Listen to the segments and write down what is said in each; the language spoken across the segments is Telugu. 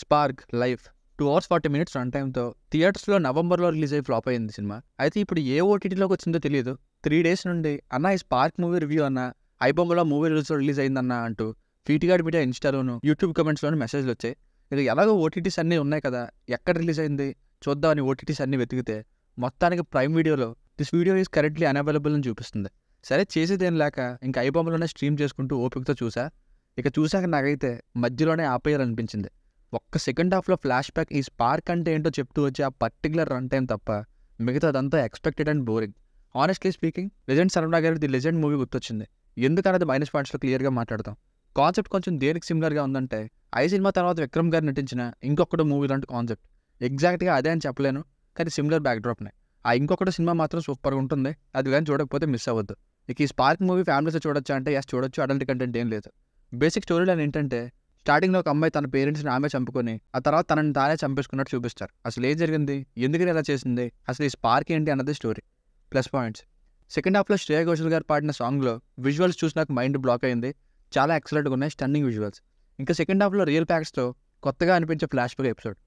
spark life two hours forty minutes run టైమ్తో థియేటర్స్లో నవంబర్లో రిలీజ్ అయ్యి ఫ్లాప్ అయింది సినిమా అయితే ఇప్పుడు ఏ ఓటీటీలోకి వచ్చిందో తెలియదు త్రీ డేస్ నుండి అన్న ఈ స్పార్క్ మూవీ రివ్యూ అన్న ఐబొమ్మలో మూవీ రిలీజ్ రిలీజ్ అయిందన్న అంటూ ఫీట్గాడ్ మీడియా ఇన్స్టాలోను యూట్యూబ్ కమెంట్స్లోను మెసేజ్లు వచ్చాయి ఇది ఎలాగో ఓటీటీస్ అన్నీ ఉన్నాయి కదా ఎక్కడ రిలీజ్ అయింది చూద్దామని ఓటీటీస్ అన్నీ వెతికితే మొత్తానికి ప్రైమ్ వీడియోలో this video is currently unavailable అని చూపిస్తుంది సరే చేసేదేం లేక ఇంకా ఐబొమ్మలోనే స్ట్రీమ్ చేసుకుంటూ ఓపికతో చూసా ఇక చూశాక నాకైతే మధ్యలోనే ఆపేయాలనిపించింది ఒక్క సెకండ్ హాఫ్లో ఫ్లాష్ బ్యాక్ ఈ స్పార్క్ అంటే ఏంటో చెప్తూ వచ్చి ఆ పర్టికులర్ రన్ టైం తప్ప మిగతాదంతా expected and boring honestly speaking legend సరఫరా గారి ది లెజెండ్ మూవీ గుర్తొచ్చింది ఎందుకనేది మైనస్ పాయింట్స్లో క్లియర్గా మాట్లాడతాం కాన్సెప్ట్ కొంచెం దేనికి సిమిలర్గా ఉందంటే ఐ సినిమా తర్వాత విక్రమ్ గారు నటించిన ఇంకొకటి మూవీ లాంటి కాన్సెప్ట్ ఎగ్జాక్ట్గా అదే అని చెప్పలేను కానీ సిమిలర్ బ్యాక్డ్రాప్నే ఆ ఇంకొకటి సినిమా మాత్రం సూపర్గా ఉంటుంది అది కానీ చూడకపోతే మిస్ అవ్వద్దు ఇక ఈ స్పార్క్ మూవీ ఫ్యామిలీస్ చూడొచ్చా అంటే ఎస్ చూడొచ్చు అడల్ట్ కంటెంట్ ఏం లేదు బేసిక్ స్టోరీ లైన్ ఏంటంటే స్టార్టింగ్లో ఒక అమ్మాయి తన పేరెంట్స్ని ఆమె చంపుకొని ఆ తర్వాత తనని తానే చంపేసుకున్నట్టు చూపిస్తారు అసలు ఏం జరిగింది ఎందుకని ఎలా చేసింది అసలు ఈ స్పార్క్ ఏంటి అన్నది స్టోరీ ప్లస్ పాయింట్స్ సెకండ్ హాఫ్లో శ్రేయ ఘోషల్ గారు పాడిన సాంగ్లో విజువల్స్ చూసి నాకు మైండ్ బ్లాక్ అయింది చాలా ఎక్సలెంట్గా ఉన్నాయి స్టన్నింగ్ విజువల్స్ ఇంకా సెకండ్ హాఫ్లో రియల్ ప్యాక్స్తో కొత్తగా అనిపించే ఫ్లాష్ బ్యాక్ ఎపిసోడ్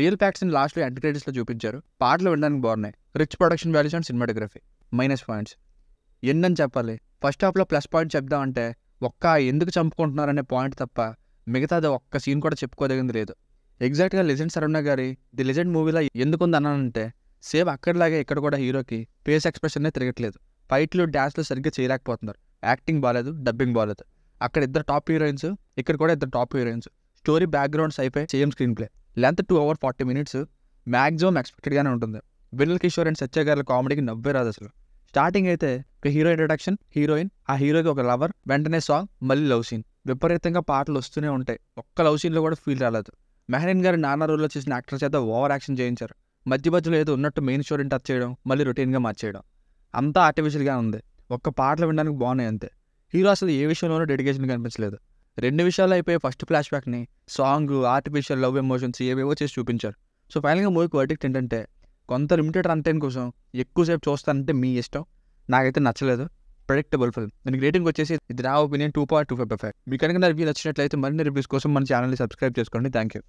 రియల్ ప్యాక్స్ని లాస్ట్లో ఎండ్ క్రెడిట్స్లో చూపించారు పాటలు వినడానికి బాగున్నాయి rich production values and cinematography minus points ఎన్నని చెప్పాలి ఫస్ట్ హాఫ్లో ప్లస్ పాయింట్ చెప్దామంటే ఒక్క ఎందుకు చంపుకుంటున్నారనే పాయింట్ తప్ప మిగతాది ఒక్క సీన్ కూడా చెప్పుకోదగింది లేదు ఎగ్జాక్ట్గా లెజెండ్ సరవణ గారి ది లెజెండ్ మూవీలో ఎందుకుంది అన్నానంటే సేమ్ అక్కడిలాగే ఇక్కడ కూడా హీరోకి ఫేస్ ఎక్స్ప్రెషన్నే తిరగట్లేదు ఫైట్లు డ్యాన్స్లు సరిగ్గా చేయలేకపోతున్నారు యాక్టింగ్ బాగాలేదు డబ్బింగ్ బాగాలేదు అక్కడ ఇద్దరు టాప్ హీరోయిన్స్ ఇక్కడ కూడా ఇద్దరు టాప్ హీరోయిన్స్ స్టోరీ బ్యాక్గ్రౌండ్స్ అయిపోయి చేయం screenplay length two hour forty minutes maximum ఎక్స్పెక్టెడ్గానే ఉంటుంది వినల్ కిషోర్ అండ్ సత్య గారి కామెడీకి నవ్వే రాదు అసలు స్టార్టింగ్ అయితే ఒక హీరో ఇంట్రడక్షన్ హీరోయిన్ ఆ హీరోకి ఒక లవర్ వెంటనే సాంగ్ మళ్ళీ లవ్ సీన్ విపరీతంగా పాటలు వస్తూనే ఉంటాయి ఒక్క లవ్ సీన్లో కూడా ఫీల్ రాలేదు మెహరీన్ గారు నాన్న రోల్లో చేసిన యాక్టర్ చేత ఓవర్ యాక్షన్ చేయించారు మధ్య మధ్యలో ఏదో ఉన్నట్టు మెయిన్ స్టోరీని టచ్ చేయడం మళ్ళీ రొటీన్గా మార్చేయడం అంతా ఆర్టిఫిషియల్గా ఉంది ఒక్క పాటలు వినడానికి బాగున్నాయి అంతే హీరో అసలు ఏ విషయంలోనూ డెడికేషన్ కనిపించలేదు రెండు విషయాలు అయిపోయి ఫస్ట్ ఫ్లాష్ బ్యాక్ని సాంగ్ ఆర్టిఫిషియల్ లవ్ ఎమోషన్స్ ఏవేవో చేసి చూపించారు సో ఫైనల్గా మూవీకి వర్డిక్ట్ ఏంటంటే కొంత లిమిటెడ్ రన్ టైం కోసం ఎక్కువసేపు చూస్తానంటే మీ ఇష్టం నాకైతే నచ్చలేదు ప్రెడిక్టబుల్ ఫిల్మ్ దానికి రేటింగ్ వచ్చేసి ఇది నా opinion two point two five five మీకు కనుక రివ్యూ నచ్చినట్లయితే మరిన్ని రివ్యూస్ కోసం మన ఛానల్ని సబ్స్క్రైబ్ చేసుకోండి థ్యాంక్ యూ